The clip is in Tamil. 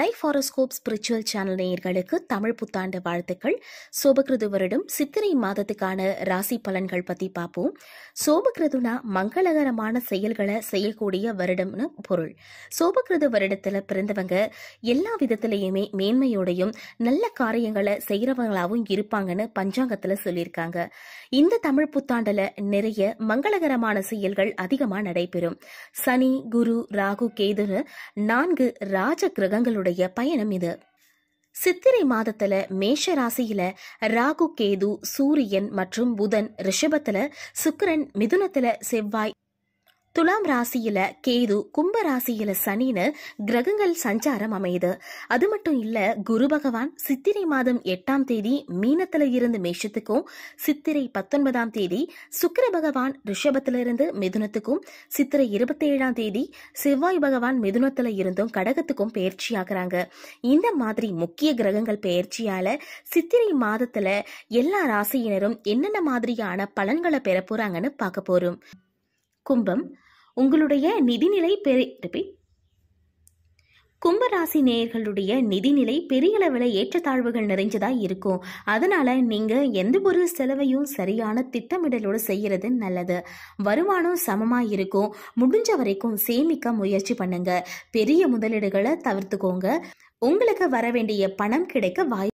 லைஃப் ஹாரோஸ்கோப் ஸ்பிரிச்சுவல் சேனல் நேயர்களுக்கு தமிழ் புத்தாண்டு வாழ்த்துக்கள் சோபகிருது வருடம் சித்திரை மாதத்துக்கான ராசி பலன்கள் பத்தி பார்ப்போம் சோபகிருதுனா மங்களகரமான செயல்களை செய்யக்கூடிய வருடம்னு பொருள் சோபகிருது வருடத்துல பிறந்தவங்க எல்லா விதத்திலையுமே மேன்மையோடையும் நல்ல காரியங்களை செய்யறவங்களாவும் இருப்பாங்கன்னு பஞ்சாங்கத்துல சொல்லியிருக்காங்க இந்த தமிழ் புத்தாண்டுல நிறைய மங்களகரமான செயல்கள் அதிகமா நடைபெறும் சனி குரு ராகு கேதுன்னு நான்கு ராஜ கிரகங்களுடைய உங்களுடைய பயணம் இது சித்திரை மாதத்துல மேஷ ராசியில ராகு கேது சூரியன் மற்றும் புதன் ரிஷபத்துல சுக்கரன் மிதுனத்துல செவ்வாய் துலாம் ராசியில கேது கும்ப ராசியில சனின்னு கிரகங்கள் சஞ்சாரம் அமையுது அது மட்டும் இல்ல குரு பகவான் சித்திரை மாதம் எட்டாம் தேதி மீனத்துல இருந்து மேஷத்துக்கும் சித்திரை பத்தொன்பதாம் தேதி சுக்கர பகவான் ரிஷபத்துல இருந்து மிதுனத்துக்கும் சித்திரை இருபத்தி ஏழாம் தேதி செவ்வாய் பகவான் மிதுனத்துல இருந்தும் கடகத்துக்கும் பயிற்சி ஆகுறாங்க இந்த மாதிரி முக்கிய கிரகங்கள் பயிற்சியால சித்திரை மாதத்துல எல்லா ராசியினரும் என்னென்ன மாதிரியான பலன்களை பெற போறாங்கன்னு பார்க்க போறோம் கும்பம் உங்களுடைய நிதிநிலை பெரிய கும்பராசி நேயர்களுடைய நிதிநிலை பெரிய அளவில் ஏற்றத்தாழ்வுகள் நிறைஞ்சதாக இருக்கும் அதனால் நீங்கள் எந்த ஒரு செலவையும் சரியான திட்டமிடலோடு செய்கிறது நல்லது வருமானம் சமமாக இருக்கும் முடிஞ்ச வரைக்கும் சேமிக்க முயற்சி பண்ணுங்க பெரிய முதலீடுகளை தவிர்த்துக்கோங்க உங்களுக்கு வர வேண்டிய பணம் கிடைக்க வாய்ப்பு